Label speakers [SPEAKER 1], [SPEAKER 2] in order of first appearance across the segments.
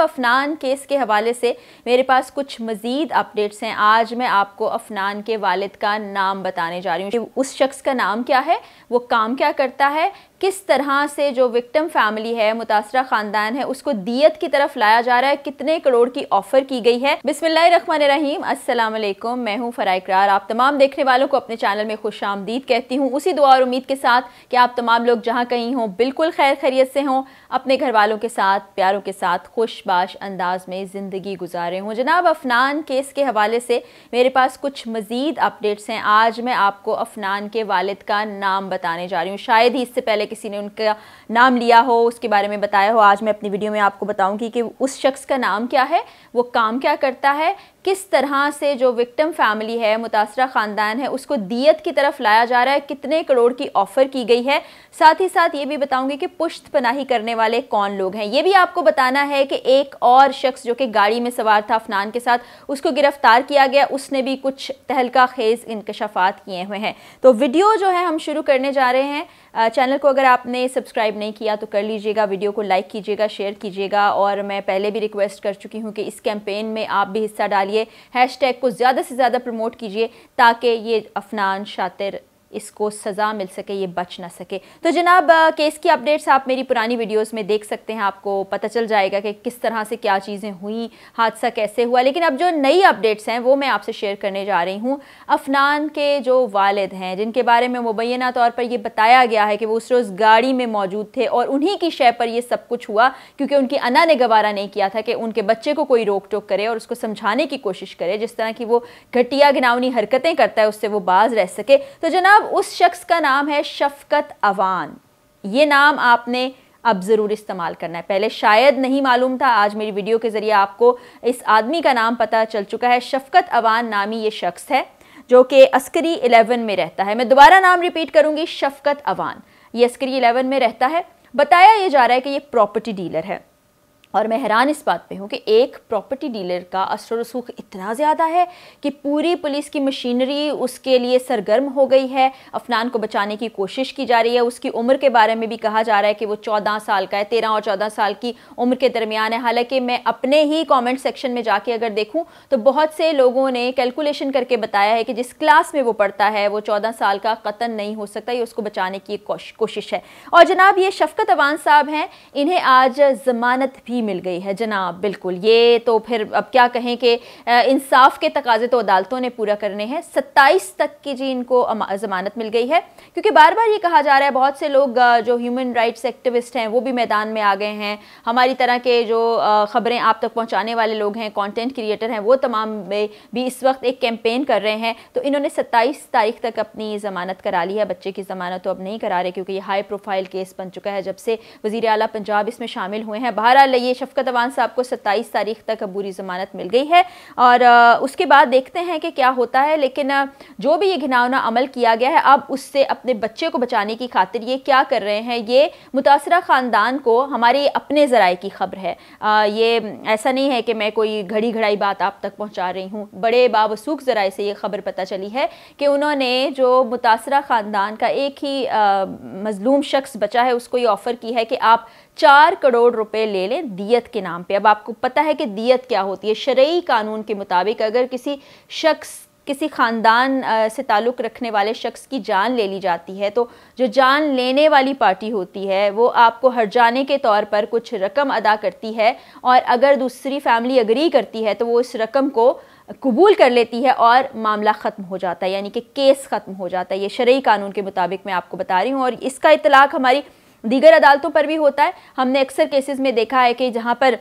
[SPEAKER 1] Afnan case के हवाले से मेरे पास कुछ मज़ीद अपडेट्स हैं आज मैं आपको अफनान के वालिद का नाम बताने जा रही हूँ उस शख्स का नाम क्या है वो काम क्या करता है किस तरह से जो विक्टिम फैमिली है मुतासरा ख़ानदान है उसको दियत की तरफ लाया जा रहा है कितने करोड़ की ऑफर की गई है बिसमीम रहीम वालेकुम मैं फराइक रार आप तमाम देखने वालों को अपने चैनल में खुश आमदीद कहती हूँ उसी दुआ और उम्मीद के साथ कि आप तमाम लोग जहाँ कहीं हों बिल्कुल खैर खैरियत से हों अपने घर वालों के साथ प्यारों के साथ खुश बाश अंदाज में ज़िंदगी गुजारे हों जनाब अफनान केस के हवाले से मेरे पास कुछ मज़ीद अपडेट्स हैं आज मैं आपको अफनान के वालद का नाम बताने जा रही हूँ शायद ही इससे पहले किसी ने उनका नाम लिया हो उसके बारे में बताया हो आज मैं अपनी वीडियो में आपको बताऊंगी कि उस शख्स का नाम क्या है वो काम क्या करता है किस तरह से जो विक्टिम फैमिली है मुतासर ख़ानदान है उसको दियत की तरफ लाया जा रहा है कितने करोड़ की ऑफ़र की गई है साथ ही साथ ये भी बताऊंगी कि पुश्त पनाही करने वाले कौन लोग हैं ये भी आपको बताना है कि एक और शख्स जो कि गाड़ी में सवार था अफनान के साथ उसको गिरफ्तार किया गया उसने भी कुछ तहलका खेज़ इनकशाफात किए हुए हैं तो वीडियो जो है हम शुरू करने जा रहे हैं चैनल को अगर आपने सब्सक्राइब नहीं किया तो कर लीजिएगा वीडियो को लाइक कीजिएगा शेयर कीजिएगा और मैं पहले भी रिक्वेस्ट कर चुकी हूँ कि इस कैंपेन में आप भी हिस्सा डालिए डालिए हैश को ज़्यादा से ज़्यादा प्रमोट कीजिए ताकि ये अफनान शातिर इसको सज़ा मिल सके ये बच ना सके तो जनाब केस की अपडेट्स आप मेरी पुरानी वीडियोस में देख सकते हैं आपको पता चल जाएगा कि किस तरह से क्या चीज़ें हुई हादसा कैसे हुआ लेकिन अब जो नई अपडेट्स हैं वो मैं आपसे शेयर करने जा रही हूँ अफनान के जो वालद हैं जिनके बारे में मुबैना तौर पर यह बताया गया है कि वो उस रोज़ गाड़ी में मौजूद थे और उन्हीं की शय पर यह सब कुछ हुआ क्योंकि उनकी अना ने गवारा नहीं किया था कि उनके बच्चे को कोई रोक टोक करे और उसको समझाने की कोशिश करे जिस तरह की वो घटिया घिनावनी हरकतें करता है उससे वो बाज रह सके तो जनाब अब उस शख्स का नाम है शफकत अवान ये नाम आपने अब ज़रूर इस्तेमाल करना है पहले शायद नहीं मालूम था आज मेरी वीडियो के ज़रिए आपको इस आदमी का नाम पता चल चुका है शफकत अवान नामी ये शख्स है जो कि अस्करी एलेवन में रहता है मैं दोबारा नाम रिपीट करूँगी शफकत अवान ये अस्करी एलेवन में रहता है बताया ये जा रहा है कि ये प्रॉपर्टी डीलर है और मैं हैरान इस बात पे हूँ कि एक प्रॉपर्टी डीलर का असर रसूख इतना ज़्यादा है कि पूरी पुलिस की मशीनरी उसके लिए सरगर्म हो गई है अफनान को बचाने की कोशिश की जा रही है उसकी उम्र के बारे में भी कहा जा रहा है कि वो चौदह साल का है तेरह और चौदह साल की उम्र के दरमियान है हालांकि मैं अपने ही कॉमेंट सेक्शन में जाके अगर देखूँ तो बहुत से लोगों ने कैलकुलेशन करके बताया है कि जिस क्लास में वो पढ़ता है वो चौदह साल का कतन नहीं हो सकता ये उसको बचाने की कोशिश है और जनाब ये शफकत अवान साहब हैं इन्हें आज जमानत भी धमकी मिल गई है जनाब बिल्कुल ये तो फिर अब क्या कहें कि इंसाफ के तकाजे तो अदालतों ने पूरा करने हैं सत्ताईस तक की जी इनको ज़मानत मिल गई है क्योंकि बार बार ये कहा जा रहा है बहुत से लोग जो ह्यूमन राइट्स एक्टिविस्ट हैं वो भी मैदान में आ गए हैं हमारी तरह के जो ख़बरें आप तक पहुँचाने वाले लोग हैं कॉन्टेंट क्रिएटर हैं वो तमाम भी इस वक्त एक कैंपेन कर रहे हैं तो इन्होंने सत्ताईस तारीख तक अपनी ज़मानत करा ली है बच्चे की ज़मानत तो अब नहीं करा रहे क्योंकि ये हाई प्रोफाइल केस बन चुका है जब से वज़ी अला पंजाब इसमें शामिल हुए हैं बहरहाल ये ये शफकत अवान साहब को सत्ताईस तारीख तक अबूरी ज़मानत मिल गई है और उसके बाद देखते हैं कि क्या होता है लेकिन जो भी ये घिनावना अमल किया गया है अब उससे अपने बच्चे को बचाने की खातिर ये क्या कर रहे हैं ये मुतासर ख़ानदान को हमारे अपने ज़राए की खबर है ये ऐसा नहीं है कि मैं कोई घड़ी घड़ाई बात आप तक पहुँचा रही हूँ बड़े बावसूख ज़राए से ये खबर पता चली है कि उन्होंने जो मुतासर ख़ानदान का एक ही मज़लूम शख्स बचा है उसको ये ऑफ़र की है कि आप चार करोड़ रुपए ले लें दियत के नाम पे अब आपको पता है कि दियत क्या होती है शरयी कानून के मुताबिक अगर किसी शख्स किसी ख़ानदान से ताल्लुक़ रखने वाले शख्स की जान ले ली जाती है तो जो जान लेने वाली पार्टी होती है वो आपको हर जाने के तौर पर कुछ रकम अदा करती है और अगर दूसरी फैमिली अग्री करती है तो वो इस रकम को कबूल कर लेती है और मामला ख़त्म हो जाता है यानी कि केस ख़त्म हो जाता है ये शर्य कानून के मुताबिक मैं आपको बता रही हूँ और इसका इतलाक़ हमारी दीगर अदालतों पर भी होता है हमने अक्सर केसेस में देखा है कि जहाँ पर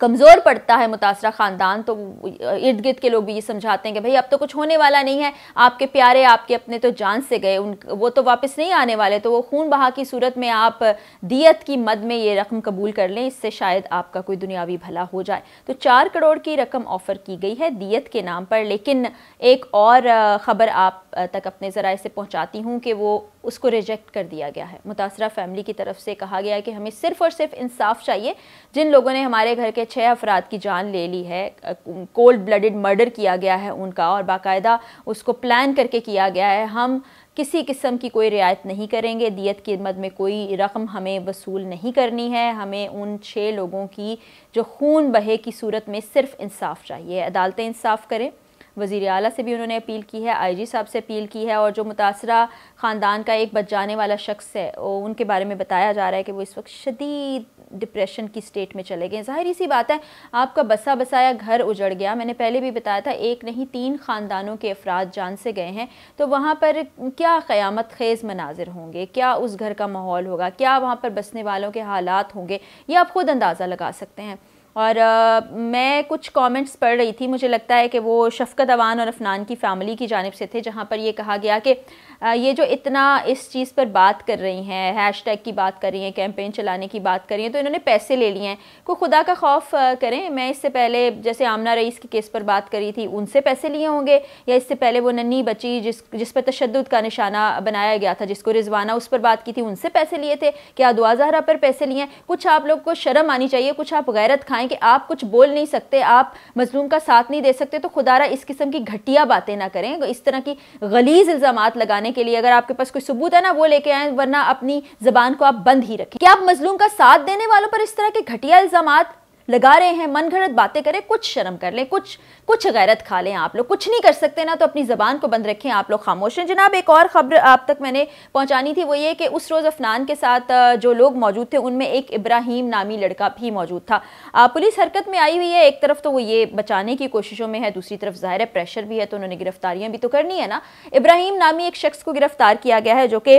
[SPEAKER 1] कमज़ोर पड़ता है मुतासर ख़ानदान तो इर्द गिर्द के लोग भी ये समझाते हैं कि भाई अब तो कुछ होने वाला नहीं है आपके प्यारे आपके अपने तो जान से गए उन वो तो वापस नहीं आने वाले तो वो खून बहा की सूरत में आप दियत की मद में ये रकम कबूल कर लें इससे शायद आपका कोई दुनियावी भला हो जाए तो चार करोड़ की रकम ऑफ़र की गई है दियत के नाम पर लेकिन एक और ख़बर आप तक अपने ज़रा से पहुँचाती हूँ कि वो उसको रिजेक्ट कर दिया गया है मुतासरा फैमिली की तरफ से कहा गया है कि हमें सिर्फ और सिर्फ इंसाफ चाहिए जिन लोगों ने हमारे घर के छः अफराद की जान ले ली है कोल्ड ब्लडेड मर्डर किया गया है उनका और बाकायदा उसको प्लान करके किया गया है हम किसी किस्म की कोई रियायत नहीं करेंगे दियत की मद में कोई रकम हमें वसूल नहीं करनी है हमें उन छः लोगों की जो खून बहे की सूरत में सिर्फ इंसाफ चाहिए अदालतें इंसाफ करें वज़ी अली से भी उन्होंने अपील की है आई जी साहब से अपील की है और जो मुतासर ख़ानदान का एक बच जाने वाला शख्स है उनके बारे में बताया जा रहा है कि वो इस वक्त शदीद डिप्रेशन की स्टेट में चले गए ज़ाहिर सी बात है आपका बसा बसाया घर उजड़ गया मैंने पहले भी बताया था एक नहीं तीन ख़ानदानों के अफराद जान से गए हैं तो वहाँ पर क्या क़्यामत खेज़ मनाजिर होंगे क्या उस घर का माहौल होगा क्या वहाँ पर बसने वालों के हालात होंगे ये आप ख़ुद अंदाज़ा लगा सकते हैं और आ, मैं कुछ कमेंट्स पढ़ रही थी मुझे लगता है कि वो शफकत अवान और अफनान की फैमिली की जानब से थे जहाँ पर ये कहा गया कि ये जो इतना इस चीज़ पर बात कर रही हैं हैश टैग की बात कर रही हैं कैंपेन चलाने की बात कर रही हैं तो इन्होंने पैसे ले लिए हैं कोई खुदा का खौफ करें मैं इससे पहले जैसे आमना रईस के केस पर बात करी थी उनसे पैसे लिए होंगे या इससे पहले वो नन्ही बची जिस जिस पर तशद का निशाना बनाया गया था जिसको रिजवाना उस पर बात की थी उनसे पैसे लिए थे क्या दुआ जहरा पर पैसे लिए हैं कुछ आप लोग को शर्म आनी चाहिए कुछ आप गैरत खाएँ बताएं कि आप कुछ बोल नहीं सकते आप मजलूम का साथ नहीं दे सकते तो खुदारा इस किस्म की घटिया बातें ना करें इस तरह की गलीज इल्ज़ाम लगाने के लिए अगर आपके पास कोई सबूत है ना वो लेके आए वरना अपनी जबान को आप बंद ही रखें क्या आप मजलूम का साथ देने वालों पर इस तरह के घटिया इल्ज़ाम लगा रहे हैं मन घड़त बातें करें कुछ शर्म कर लें कुछ कुछ गैरत खा लें आप लोग कुछ नहीं कर सकते ना तो अपनी ज़बान को बंद रखें आप लोग खामोश हैं जनाब एक और ख़बर आप तक मैंने पहुंचानी थी वो ये कि उस रोज़ अफनान के साथ जो लोग मौजूद थे उनमें एक इब्राहिम नामी लड़का भी मौजूद था पुलिस हरकत में आई हुई है एक तरफ तो वो ये बचाने की कोशिशों में है दूसरी तरफ ज़ाहिर है प्रेशर भी है तो उन्होंने गिरफ्तारियाँ भी तो करनी है ना इब्राहिम नामी एक शख्स को गिरफ्तार किया गया है जो कि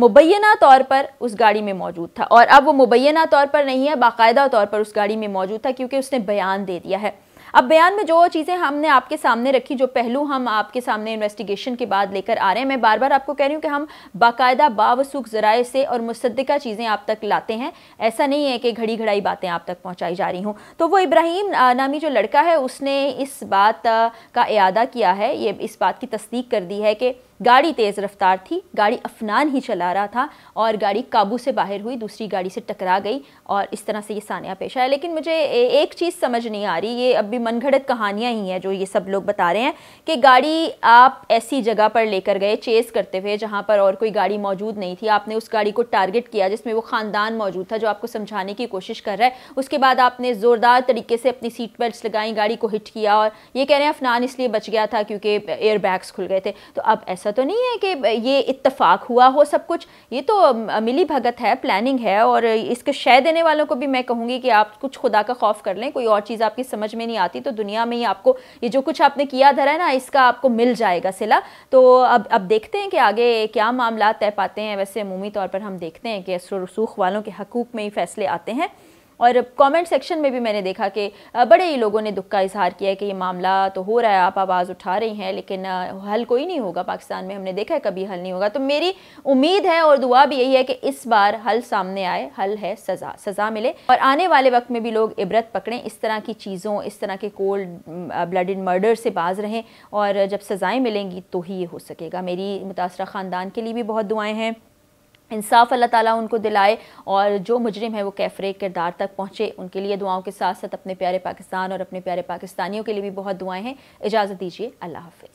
[SPEAKER 1] मुबैना तौर पर उस गाड़ी में मौजूद था और अब वो मुबैना तौर पर नहीं है बाकायदा तौर पर उस गाड़ी गाड़ी में मौजूद था क्योंकि उसने बयान दे दिया है अब बयान में जो चीज़ें हमने आपके सामने रखी जो पहलू हम आपके सामने इन्वेस्टिगेशन के बाद लेकर आ रहे हैं मैं बार बार आपको कह रही हूँ कि हम बाकायदा बावसुख ज़राए से और मुसदा चीज़ें आप तक लाते हैं ऐसा नहीं है कि घड़ी घड़ाई बातें आप तक पहुँचाई जा रही हूँ तो वो इब्राहिम नामी जो लड़का है उसने इस बात का अदा किया है ये इस बात की तस्दीक कर दी है कि गाड़ी तेज़ रफ्तार थी गाड़ी अफनान ही चला रहा था और गाड़ी काबू से बाहर हुई दूसरी गाड़ी से टकरा गई और इस तरह से ये सानिया पेश आया लेकिन मुझे एक चीज़ समझ नहीं आ रही ये अब भी घड़त कहानियाँ ही हैं जो ये सब लोग बता रहे हैं कि गाड़ी आप ऐसी जगह पर लेकर गए चेस करते हुए जहाँ पर और कोई गाड़ी मौजूद नहीं थी आपने उस गाड़ी को टारगेट किया जिसमें वो ख़ानदान मौजूद था जो आपको समझाने की कोशिश कर रहा है उसके बाद आपने ज़ोरदार तरीके से अपनी सीट बेल्ट लगाई गाड़ी को हिट किया और ये कह रहे हैं अफनान इसलिए बच गया था क्योंकि एयर बैग्स खुल गए थे तो अब ऐसा तो नहीं है कि ये इत्तेफाक हुआ हो सब कुछ ये तो मिली भगत है प्लानिंग है और इसके शय देने वालों को भी मैं कहूँगी कि आप कुछ खुदा का खौफ कर लें कोई और चीज़ आपकी समझ में नहीं आती तो दुनिया में ही आपको ये जो कुछ आपने किया धरा है ना इसका आपको मिल जाएगा सिला तो अब अब देखते हैं कि आगे क्या मामला तय पाते हैं वैसे अमूमी तौर पर हम देखते हैं कि असर रसूख वालों के हकूक़ में ही फैसले आते हैं और कमेंट सेक्शन में भी मैंने देखा कि बड़े ही लोगों ने दुख का इजहार किया कि ये मामला तो हो रहा है आप आवाज़ उठा रही हैं लेकिन हल कोई नहीं होगा पाकिस्तान में हमने देखा है कभी हल नहीं होगा तो मेरी उम्मीद है और दुआ भी यही है कि इस बार हल सामने आए हल है सज़ा सज़ा मिले और आने वाले वक्त में भी लोग इबरत पकड़ें इस तरह की चीज़ों इस तरह के कोल्ड ब्लडेड मर्डर से बाज रहें और जब सज़ाएँ मिलेंगी तो ही ये हो सकेगा मेरी मुतासर ख़ानदान के लिए भी बहुत दुआएँ हैं इंसाफ अल्लाह ताला उनको दिलाए और जो मुजरिम है वो कैफरे किरदार तक पहुँचे उनके लिए दुआओं के साथ साथ अपने प्यारे पाकिस्तान और अपने प्यारे पाकिस्तानियों के लिए भी बहुत दुआएं हैं इजाज़त दीजिए अल्लाह हाफि